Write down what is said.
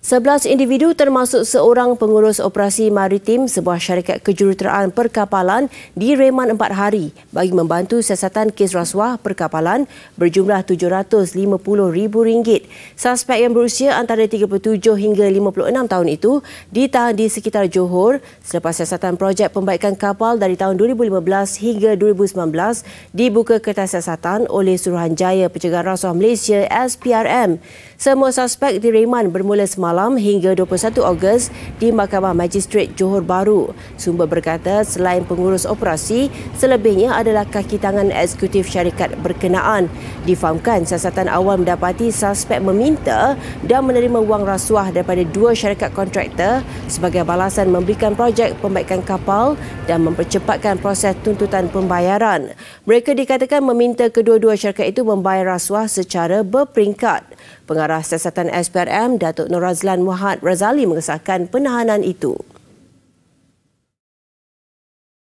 Sebelas individu termasuk seorang pengurus operasi maritim sebuah syarikat kejuruteraan perkapalan di Reman 4 hari bagi membantu siasatan kes rasuah perkapalan berjumlah RM750,000. Suspek yang berusia antara 37 hingga 56 tahun itu ditahan di sekitar Johor selepas siasatan projek pembaikan kapal dari tahun 2015 hingga 2019 dibuka kertas siasatan oleh Suruhanjaya Pencegahan Rasuah Malaysia SPRM. Semua suspek di Reman bermula semalam malam hingga 21 Ogos di Mahkamah Majistret Johor Bahru. Sumber berkata selain pengurus operasi, selebihnya adalah kaki tangan eksekutif syarikat berkenaan. Difahamkan siasatan awal mendapati suspek meminta dan menerima wang rasuah daripada dua syarikat kontraktor sebagai balasan memberikan projek pembaikan kapal dan mempercepatkan proses tuntutan pembayaran. Mereka dikatakan meminta kedua-dua syarikat itu membayar rasuah secara berperingkat. Pengarah Siasatan SPRM, Datuk Norazlan Razlan Razali mengesahkan penahanan itu.